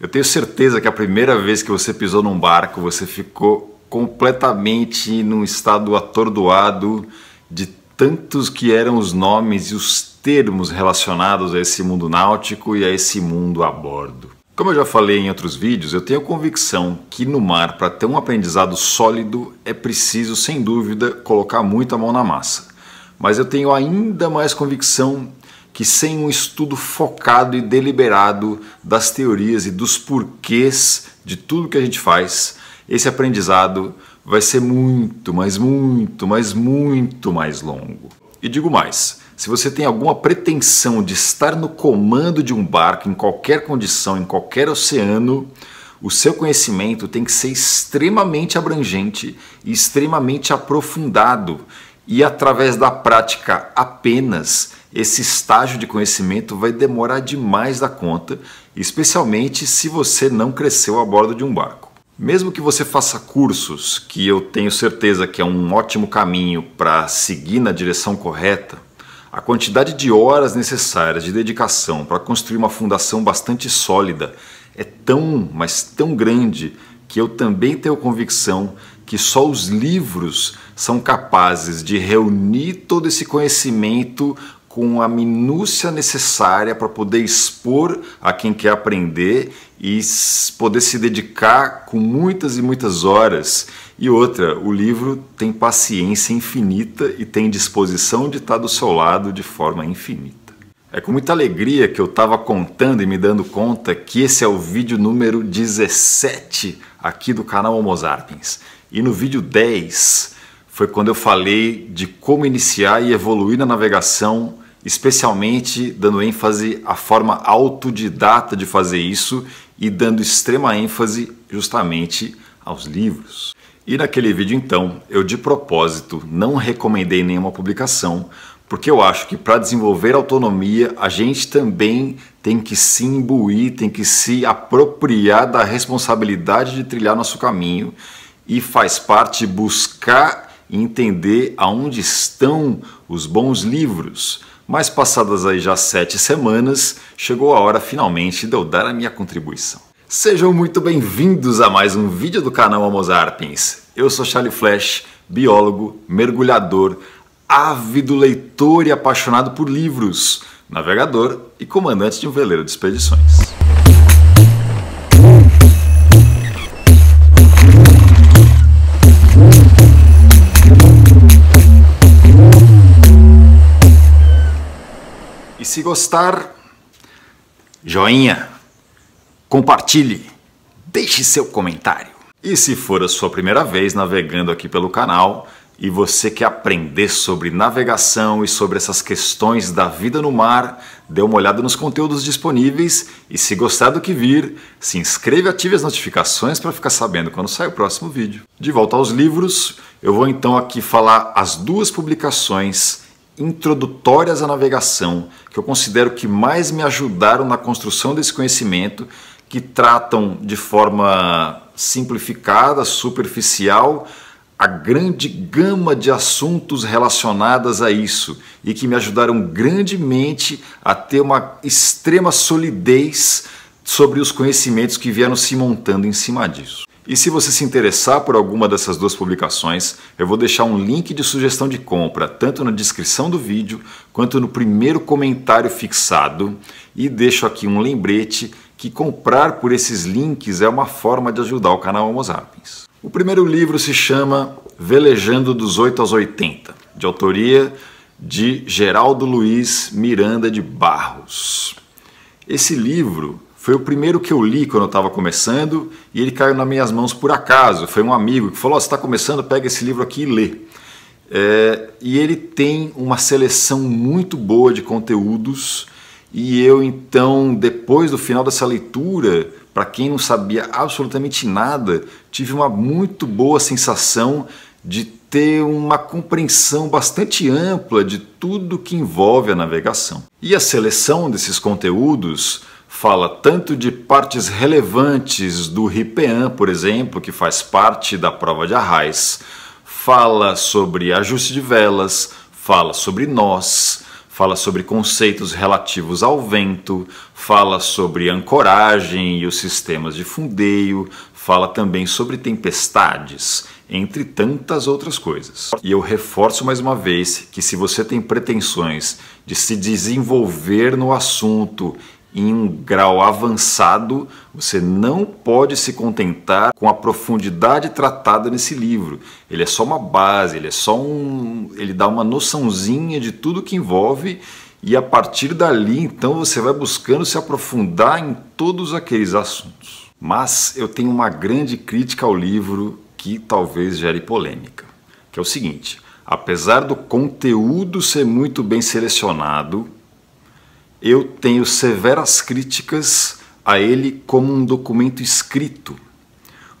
Eu tenho certeza que a primeira vez que você pisou num barco, você ficou completamente num estado atordoado de tantos que eram os nomes e os termos relacionados a esse mundo náutico e a esse mundo a bordo. Como eu já falei em outros vídeos, eu tenho a convicção que no mar, para ter um aprendizado sólido, é preciso, sem dúvida, colocar muita mão na massa. Mas eu tenho ainda mais convicção que sem um estudo focado e deliberado das teorias e dos porquês de tudo que a gente faz, esse aprendizado vai ser muito, mas muito, mas muito mais longo. E digo mais, se você tem alguma pretensão de estar no comando de um barco em qualquer condição, em qualquer oceano, o seu conhecimento tem que ser extremamente abrangente e extremamente aprofundado, e através da prática apenas esse estágio de conhecimento vai demorar demais da conta, especialmente se você não cresceu a bordo de um barco. Mesmo que você faça cursos, que eu tenho certeza que é um ótimo caminho para seguir na direção correta, a quantidade de horas necessárias de dedicação para construir uma fundação bastante sólida é tão, mas tão grande que eu também tenho convicção que só os livros são capazes de reunir todo esse conhecimento com a minúcia necessária para poder expor a quem quer aprender e poder se dedicar com muitas e muitas horas. E outra, o livro tem paciência infinita e tem disposição de estar do seu lado de forma infinita. É com muita alegria que eu estava contando e me dando conta que esse é o vídeo número 17 aqui do canal Homo Zarpins. E no vídeo 10 foi quando eu falei de como iniciar e evoluir na navegação especialmente dando ênfase à forma autodidata de fazer isso e dando extrema ênfase justamente aos livros. E naquele vídeo então, eu de propósito não recomendei nenhuma publicação, porque eu acho que para desenvolver autonomia, a gente também tem que se imbuir, tem que se apropriar da responsabilidade de trilhar nosso caminho e faz parte buscar entender aonde estão os bons livros mas passadas aí já sete semanas, chegou a hora finalmente de eu dar a minha contribuição. Sejam muito bem-vindos a mais um vídeo do canal Homo Arpins. Eu sou Charlie Flash, biólogo, mergulhador, ávido leitor e apaixonado por livros, navegador e comandante de um veleiro de expedições. se gostar, joinha, compartilhe, deixe seu comentário. E se for a sua primeira vez navegando aqui pelo canal e você quer aprender sobre navegação e sobre essas questões da vida no mar, dê uma olhada nos conteúdos disponíveis e se gostar do que vir, se inscreva e ative as notificações para ficar sabendo quando sai o próximo vídeo. De volta aos livros, eu vou então aqui falar as duas publicações introdutórias à navegação, que eu considero que mais me ajudaram na construção desse conhecimento, que tratam de forma simplificada, superficial, a grande gama de assuntos relacionadas a isso e que me ajudaram grandemente a ter uma extrema solidez sobre os conhecimentos que vieram se montando em cima disso. E se você se interessar por alguma dessas duas publicações, eu vou deixar um link de sugestão de compra tanto na descrição do vídeo quanto no primeiro comentário fixado e deixo aqui um lembrete que comprar por esses links é uma forma de ajudar o canal Homo Zappings. O primeiro livro se chama Velejando dos 8 aos 80, de autoria de Geraldo Luiz Miranda de Barros. Esse livro foi o primeiro que eu li quando eu estava começando e ele caiu nas minhas mãos por acaso. Foi um amigo que falou: oh, você está começando, pega esse livro aqui e lê. É, e ele tem uma seleção muito boa de conteúdos. E eu então, depois do final dessa leitura, para quem não sabia absolutamente nada, tive uma muito boa sensação de ter uma compreensão bastante ampla de tudo que envolve a navegação. E a seleção desses conteúdos fala tanto de partes relevantes do RIPEAN, por exemplo, que faz parte da prova de Arraiz, fala sobre ajuste de velas, fala sobre nós, fala sobre conceitos relativos ao vento, fala sobre ancoragem e os sistemas de fundeio, fala também sobre tempestades, entre tantas outras coisas. E eu reforço mais uma vez que se você tem pretensões de se desenvolver no assunto em um grau avançado, você não pode se contentar com a profundidade tratada nesse livro. Ele é só uma base, ele é só um, ele dá uma noçãozinha de tudo que envolve e a partir dali, então você vai buscando se aprofundar em todos aqueles assuntos. Mas eu tenho uma grande crítica ao livro que talvez gere polêmica, que é o seguinte: apesar do conteúdo ser muito bem selecionado, eu tenho severas críticas a ele como um documento escrito.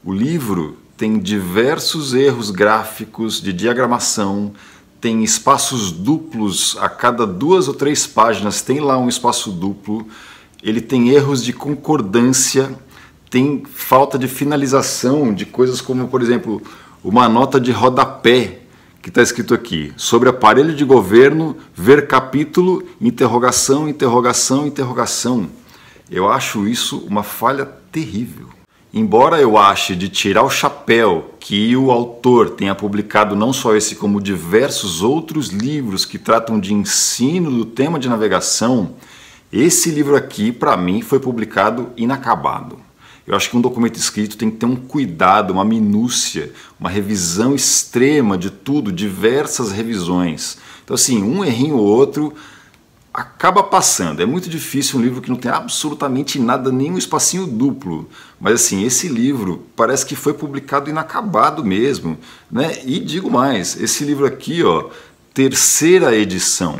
O livro tem diversos erros gráficos de diagramação, tem espaços duplos a cada duas ou três páginas, tem lá um espaço duplo, ele tem erros de concordância, tem falta de finalização de coisas como, por exemplo, uma nota de rodapé que está escrito aqui, sobre aparelho de governo, ver capítulo, interrogação, interrogação, interrogação. Eu acho isso uma falha terrível. Embora eu ache de tirar o chapéu que o autor tenha publicado não só esse, como diversos outros livros que tratam de ensino do tema de navegação, esse livro aqui, para mim, foi publicado inacabado. Eu acho que um documento escrito tem que ter um cuidado, uma minúcia, uma revisão extrema de tudo, diversas revisões. Então, assim, um errinho ou outro acaba passando. É muito difícil um livro que não tem absolutamente nada, nem um espacinho duplo. Mas assim, esse livro parece que foi publicado inacabado mesmo, né? E digo mais, esse livro aqui, ó, terceira edição.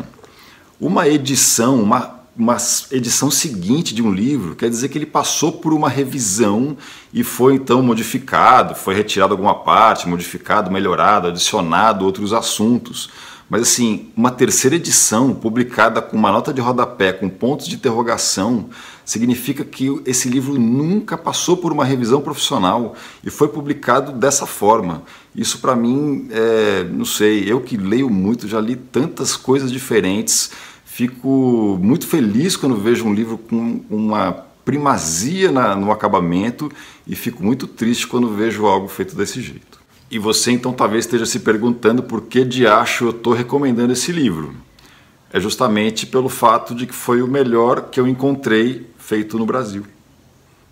Uma edição, uma uma edição seguinte de um livro, quer dizer que ele passou por uma revisão e foi então modificado, foi retirado alguma parte, modificado, melhorado, adicionado outros assuntos. Mas assim, uma terceira edição publicada com uma nota de rodapé, com pontos de interrogação, significa que esse livro nunca passou por uma revisão profissional e foi publicado dessa forma. Isso para mim, é, não sei, eu que leio muito, já li tantas coisas diferentes Fico muito feliz quando vejo um livro com uma primazia na, no acabamento e fico muito triste quando vejo algo feito desse jeito. E você então talvez esteja se perguntando por que de acho eu estou recomendando esse livro. É justamente pelo fato de que foi o melhor que eu encontrei feito no Brasil.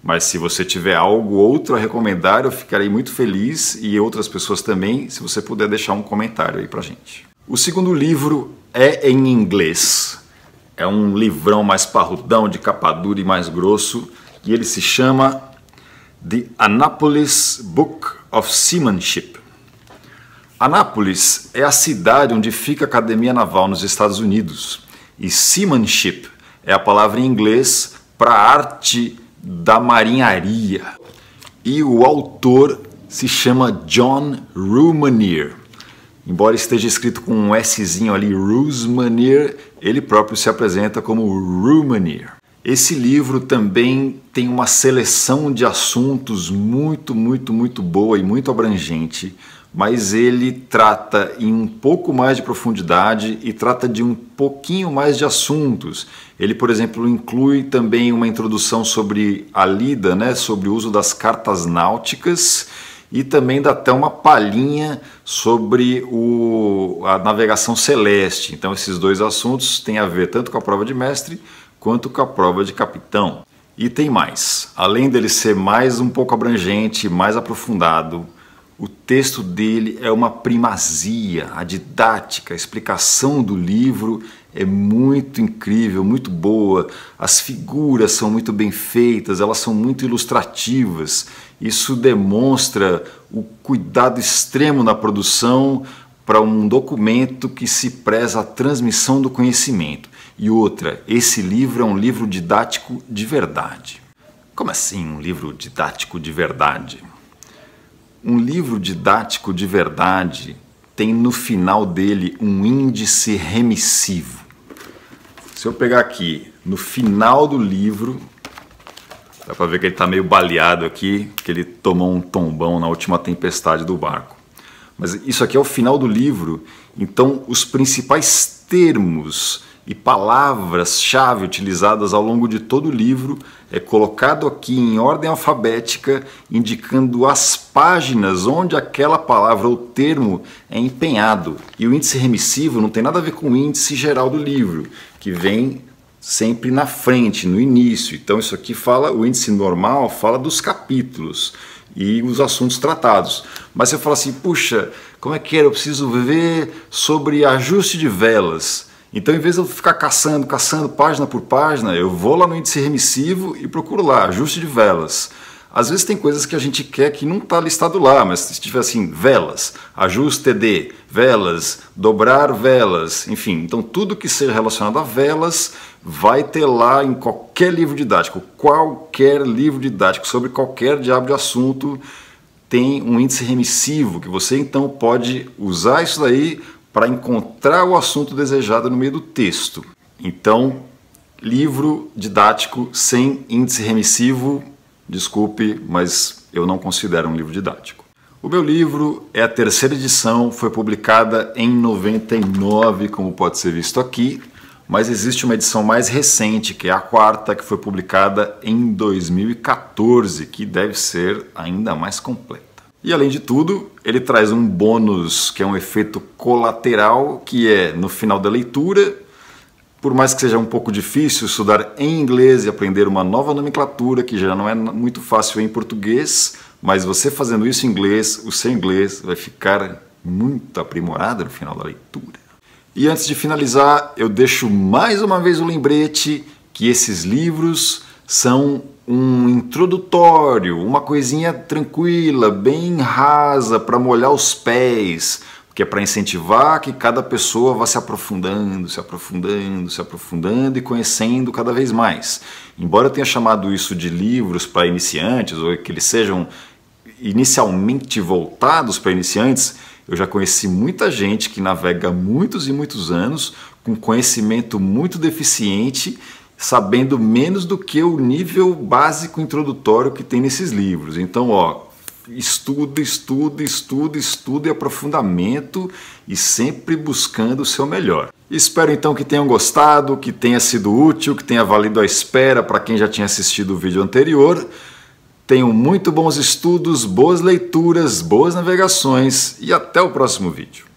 Mas se você tiver algo outro a recomendar, eu ficarei muito feliz e outras pessoas também, se você puder deixar um comentário aí pra gente. O segundo livro é em inglês. É um livrão mais parrudão, de capa dura e mais grosso, e ele se chama The Annapolis Book of Seamanship. Annapolis é a cidade onde fica a Academia Naval nos Estados Unidos, e seamanship é a palavra em inglês para arte da marinharia. E o autor se chama John Rumanier. Embora esteja escrito com um Szinho ali, Rusmanir, ele próprio se apresenta como Rumanier. Esse livro também tem uma seleção de assuntos muito, muito, muito boa e muito abrangente, mas ele trata em um pouco mais de profundidade e trata de um pouquinho mais de assuntos. Ele, por exemplo, inclui também uma introdução sobre a lida, né, sobre o uso das cartas náuticas e também dá até uma palhinha sobre o, a navegação celeste. Então, esses dois assuntos têm a ver tanto com a prova de mestre quanto com a prova de capitão. E tem mais. Além dele ser mais um pouco abrangente, mais aprofundado, o texto dele é uma primazia, a didática, a explicação do livro é muito incrível, muito boa. As figuras são muito bem feitas, elas são muito ilustrativas. Isso demonstra o cuidado extremo na produção para um documento que se preza a transmissão do conhecimento. E outra, esse livro é um livro didático de verdade. Como assim um livro didático de verdade? Um livro didático de verdade tem no final dele um índice remissivo. Se eu pegar aqui no final do livro, dá para ver que ele está meio baleado aqui, que ele tomou um tombão na última tempestade do barco. Mas isso aqui é o final do livro, então os principais termos e palavras-chave utilizadas ao longo de todo o livro é colocado aqui em ordem alfabética, indicando as páginas onde aquela palavra ou termo é empenhado. E o índice remissivo não tem nada a ver com o índice geral do livro, que vem sempre na frente, no início. Então isso aqui fala, o índice normal fala dos capítulos e os assuntos tratados. Mas eu falo assim, puxa, como é que era? Eu preciso ver sobre ajuste de velas então, em vez de eu ficar caçando, caçando página por página, eu vou lá no índice remissivo e procuro lá, ajuste de velas. Às vezes tem coisas que a gente quer que não está listado lá, mas se tiver assim, velas, ajuste TD, velas, dobrar velas, enfim. Então tudo que seja relacionado a velas vai ter lá em qualquer livro didático, qualquer livro didático sobre qualquer diabo de assunto tem um índice remissivo que você então pode usar isso daí para encontrar o assunto desejado no meio do texto. Então, livro didático sem índice remissivo, desculpe, mas eu não considero um livro didático. O meu livro é a terceira edição, foi publicada em 99, como pode ser visto aqui, mas existe uma edição mais recente, que é a quarta, que foi publicada em 2014, que deve ser ainda mais completa. E além de tudo, ele traz um bônus que é um efeito colateral, que é no final da leitura, por mais que seja um pouco difícil estudar em inglês e aprender uma nova nomenclatura que já não é muito fácil em português, mas você fazendo isso em inglês, o seu inglês vai ficar muito aprimorado no final da leitura. E antes de finalizar, eu deixo mais uma vez o lembrete que esses livros são um introdutório, uma coisinha tranquila, bem rasa para molhar os pés, que é para incentivar que cada pessoa vá se aprofundando, se aprofundando, se aprofundando e conhecendo cada vez mais. Embora eu tenha chamado isso de livros para iniciantes, ou que eles sejam inicialmente voltados para iniciantes, eu já conheci muita gente que navega muitos e muitos anos com conhecimento muito deficiente sabendo menos do que o nível básico introdutório que tem nesses livros. Então, ó, estudo, estudo, estudo, estudo e aprofundamento e sempre buscando o seu melhor. Espero então que tenham gostado, que tenha sido útil, que tenha valido a espera para quem já tinha assistido o vídeo anterior. Tenham muito bons estudos, boas leituras, boas navegações e até o próximo vídeo.